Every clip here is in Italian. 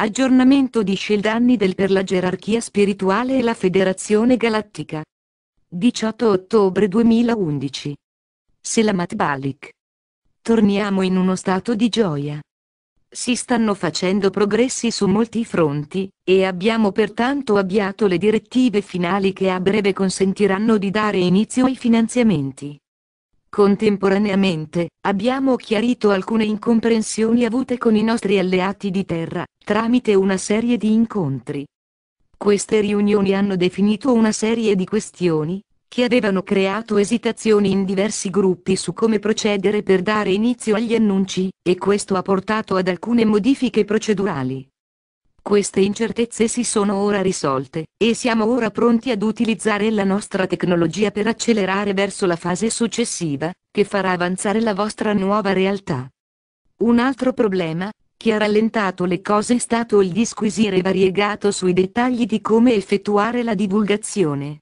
Aggiornamento di Sceldanni del per la gerarchia spirituale e la Federazione Galattica. 18 ottobre 2011. Selamat Balik. Torniamo in uno stato di gioia. Si stanno facendo progressi su molti fronti, e abbiamo pertanto avviato le direttive finali che a breve consentiranno di dare inizio ai finanziamenti. Contemporaneamente, abbiamo chiarito alcune incomprensioni avute con i nostri alleati di terra, tramite una serie di incontri. Queste riunioni hanno definito una serie di questioni, che avevano creato esitazioni in diversi gruppi su come procedere per dare inizio agli annunci, e questo ha portato ad alcune modifiche procedurali. Queste incertezze si sono ora risolte, e siamo ora pronti ad utilizzare la nostra tecnologia per accelerare verso la fase successiva, che farà avanzare la vostra nuova realtà. Un altro problema, che ha rallentato le cose è stato il disquisire variegato sui dettagli di come effettuare la divulgazione.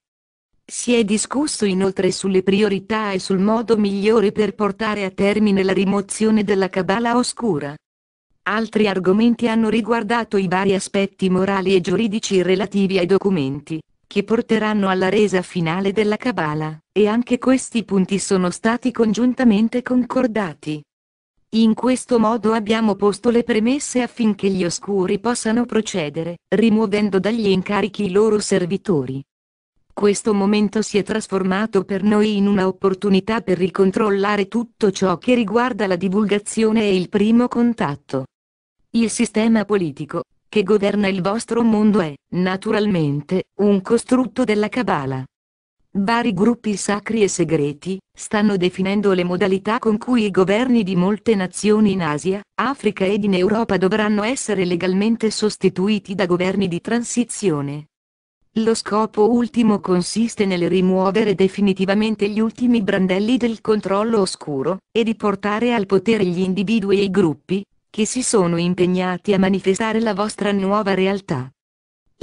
Si è discusso inoltre sulle priorità e sul modo migliore per portare a termine la rimozione della cabala oscura. Altri argomenti hanno riguardato i vari aspetti morali e giuridici relativi ai documenti, che porteranno alla resa finale della Cabala, e anche questi punti sono stati congiuntamente concordati. In questo modo abbiamo posto le premesse affinché gli oscuri possano procedere, rimuovendo dagli incarichi i loro servitori. Questo momento si è trasformato per noi in un'opportunità per ricontrollare tutto ciò che riguarda la divulgazione e il primo contatto. Il sistema politico, che governa il vostro mondo è, naturalmente, un costrutto della Cabala. Vari gruppi sacri e segreti, stanno definendo le modalità con cui i governi di molte nazioni in Asia, Africa ed in Europa dovranno essere legalmente sostituiti da governi di transizione. Lo scopo ultimo consiste nel rimuovere definitivamente gli ultimi brandelli del controllo oscuro, e di portare al potere gli individui e i gruppi, che si sono impegnati a manifestare la vostra nuova realtà.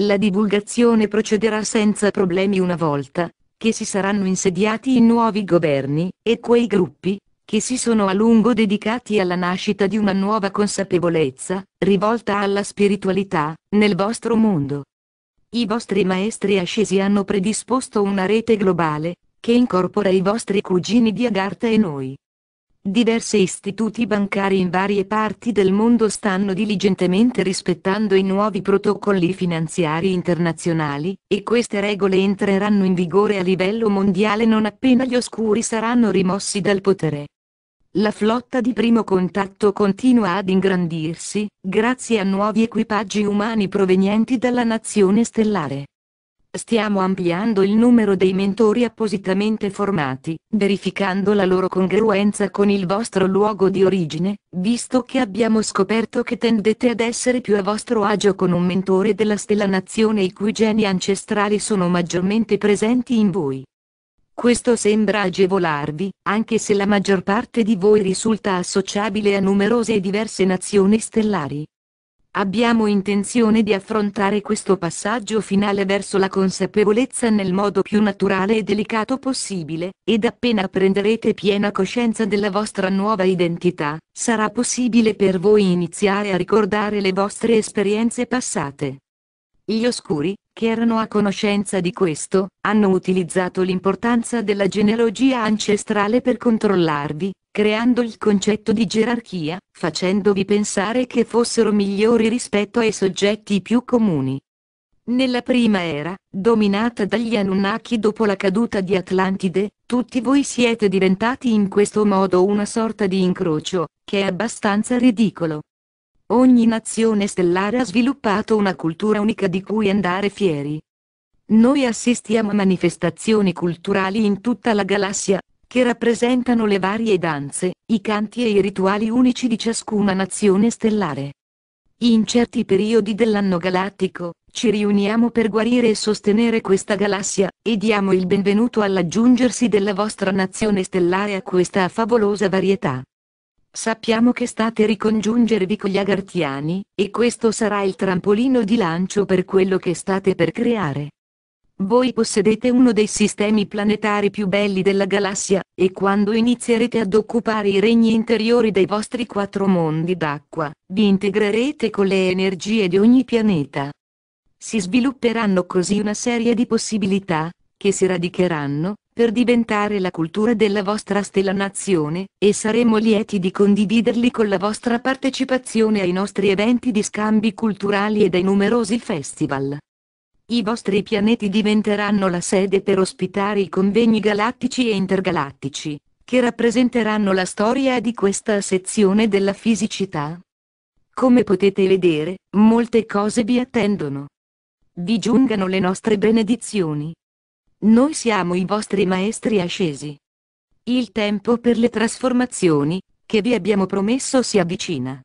La divulgazione procederà senza problemi una volta che si saranno insediati i nuovi governi e quei gruppi che si sono a lungo dedicati alla nascita di una nuova consapevolezza, rivolta alla spiritualità, nel vostro mondo. I vostri maestri ascesi hanno predisposto una rete globale, che incorpora i vostri cugini di Agartha e noi. Diversi istituti bancari in varie parti del mondo stanno diligentemente rispettando i nuovi protocolli finanziari internazionali, e queste regole entreranno in vigore a livello mondiale non appena gli oscuri saranno rimossi dal potere. La flotta di primo contatto continua ad ingrandirsi, grazie a nuovi equipaggi umani provenienti dalla nazione stellare. Stiamo ampliando il numero dei mentori appositamente formati, verificando la loro congruenza con il vostro luogo di origine, visto che abbiamo scoperto che tendete ad essere più a vostro agio con un mentore della stella nazione i cui geni ancestrali sono maggiormente presenti in voi. Questo sembra agevolarvi, anche se la maggior parte di voi risulta associabile a numerose e diverse nazioni stellari. Abbiamo intenzione di affrontare questo passaggio finale verso la consapevolezza nel modo più naturale e delicato possibile, ed appena prenderete piena coscienza della vostra nuova identità, sarà possibile per voi iniziare a ricordare le vostre esperienze passate. Gli oscuri, che erano a conoscenza di questo, hanno utilizzato l'importanza della genealogia ancestrale per controllarvi, creando il concetto di gerarchia, facendovi pensare che fossero migliori rispetto ai soggetti più comuni. Nella prima era, dominata dagli Anunnaki dopo la caduta di Atlantide, tutti voi siete diventati in questo modo una sorta di incrocio, che è abbastanza ridicolo. Ogni nazione stellare ha sviluppato una cultura unica di cui andare fieri. Noi assistiamo a manifestazioni culturali in tutta la galassia, che rappresentano le varie danze, i canti e i rituali unici di ciascuna nazione stellare. In certi periodi dell'anno galattico, ci riuniamo per guarire e sostenere questa galassia, e diamo il benvenuto all'aggiungersi della vostra nazione stellare a questa favolosa varietà. Sappiamo che state ricongiungervi con gli Agartiani, e questo sarà il trampolino di lancio per quello che state per creare. Voi possedete uno dei sistemi planetari più belli della galassia, e quando inizierete ad occupare i regni interiori dei vostri quattro mondi d'acqua, vi integrerete con le energie di ogni pianeta. Si svilupperanno così una serie di possibilità, che si radicheranno, per diventare la cultura della vostra stella nazione, e saremo lieti di condividerli con la vostra partecipazione ai nostri eventi di scambi culturali ed ai numerosi festival. I vostri pianeti diventeranno la sede per ospitare i convegni galattici e intergalattici, che rappresenteranno la storia di questa sezione della fisicità. Come potete vedere, molte cose vi attendono. Vi giungano le nostre benedizioni. Noi siamo i vostri maestri ascesi. Il tempo per le trasformazioni, che vi abbiamo promesso si avvicina.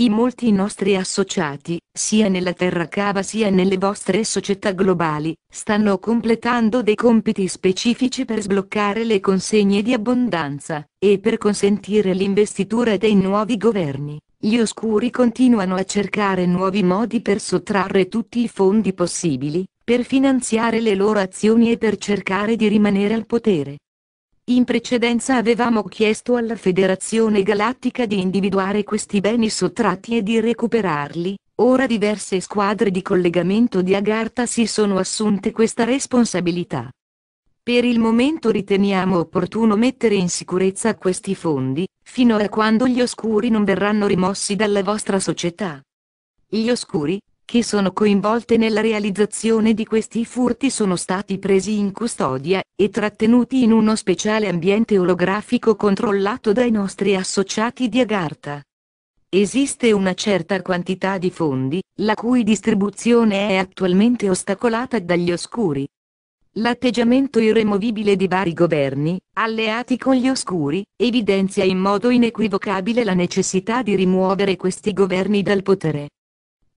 I molti nostri associati, sia nella Terra Cava sia nelle vostre società globali, stanno completando dei compiti specifici per sbloccare le consegne di abbondanza, e per consentire l'investitura dei nuovi governi. Gli oscuri continuano a cercare nuovi modi per sottrarre tutti i fondi possibili, per finanziare le loro azioni e per cercare di rimanere al potere. In precedenza avevamo chiesto alla Federazione Galattica di individuare questi beni sottratti e di recuperarli, ora diverse squadre di collegamento di Agartha si sono assunte questa responsabilità. Per il momento riteniamo opportuno mettere in sicurezza questi fondi, fino a quando gli oscuri non verranno rimossi dalla vostra società. Gli oscuri, che sono coinvolte nella realizzazione di questi furti sono stati presi in custodia, e trattenuti in uno speciale ambiente olografico controllato dai nostri associati di Agartha. Esiste una certa quantità di fondi, la cui distribuzione è attualmente ostacolata dagli oscuri. L'atteggiamento irremovibile di vari governi, alleati con gli oscuri, evidenzia in modo inequivocabile la necessità di rimuovere questi governi dal potere.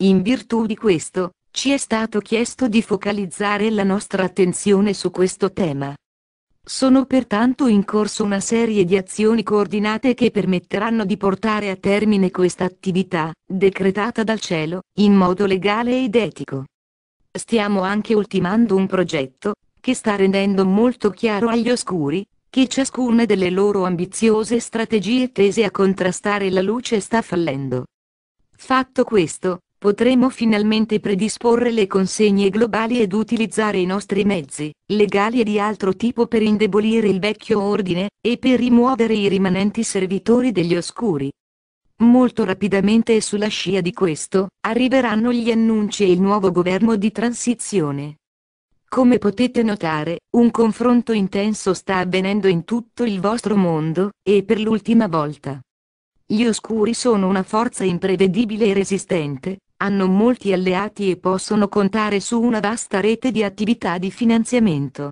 In virtù di questo, ci è stato chiesto di focalizzare la nostra attenzione su questo tema. Sono pertanto in corso una serie di azioni coordinate che permetteranno di portare a termine questa attività, decretata dal cielo, in modo legale ed etico. Stiamo anche ultimando un progetto, che sta rendendo molto chiaro agli oscuri, che ciascuna delle loro ambiziose strategie tese a contrastare la luce sta fallendo. Fatto questo, potremo finalmente predisporre le consegne globali ed utilizzare i nostri mezzi, legali e di altro tipo per indebolire il vecchio ordine, e per rimuovere i rimanenti servitori degli oscuri. Molto rapidamente e sulla scia di questo, arriveranno gli annunci e il nuovo governo di transizione. Come potete notare, un confronto intenso sta avvenendo in tutto il vostro mondo, e per l'ultima volta. Gli oscuri sono una forza imprevedibile e resistente, hanno molti alleati e possono contare su una vasta rete di attività di finanziamento.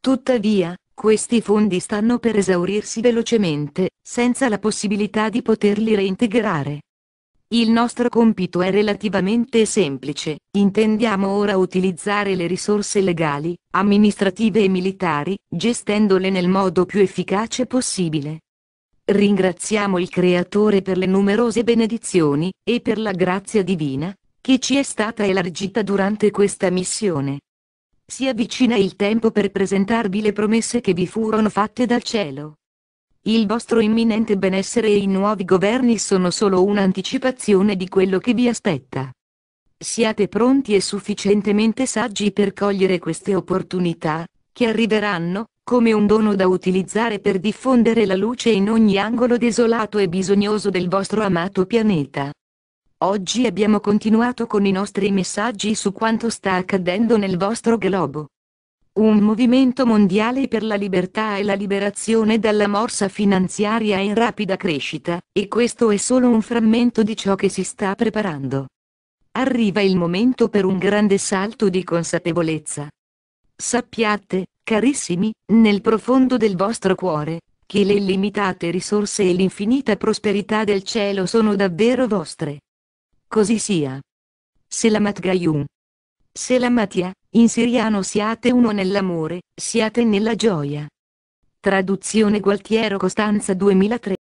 Tuttavia, questi fondi stanno per esaurirsi velocemente, senza la possibilità di poterli reintegrare. Il nostro compito è relativamente semplice, intendiamo ora utilizzare le risorse legali, amministrative e militari, gestendole nel modo più efficace possibile. Ringraziamo il Creatore per le numerose benedizioni, e per la grazia divina, che ci è stata elargita durante questa missione. Si avvicina il tempo per presentarvi le promesse che vi furono fatte dal cielo. Il vostro imminente benessere e i nuovi governi sono solo un'anticipazione di quello che vi aspetta. Siate pronti e sufficientemente saggi per cogliere queste opportunità, che arriveranno, come un dono da utilizzare per diffondere la luce in ogni angolo desolato e bisognoso del vostro amato pianeta. Oggi abbiamo continuato con i nostri messaggi su quanto sta accadendo nel vostro globo. Un movimento mondiale per la libertà e la liberazione dalla morsa finanziaria è in rapida crescita, e questo è solo un frammento di ciò che si sta preparando. Arriva il momento per un grande salto di consapevolezza. Sappiate, Carissimi, nel profondo del vostro cuore, che le illimitate risorse e l'infinita prosperità del cielo sono davvero vostre. Così sia. Selamat Gayun. Selamatia, in siriano siate uno nell'amore, siate nella gioia. Traduzione Gualtiero Costanza 2003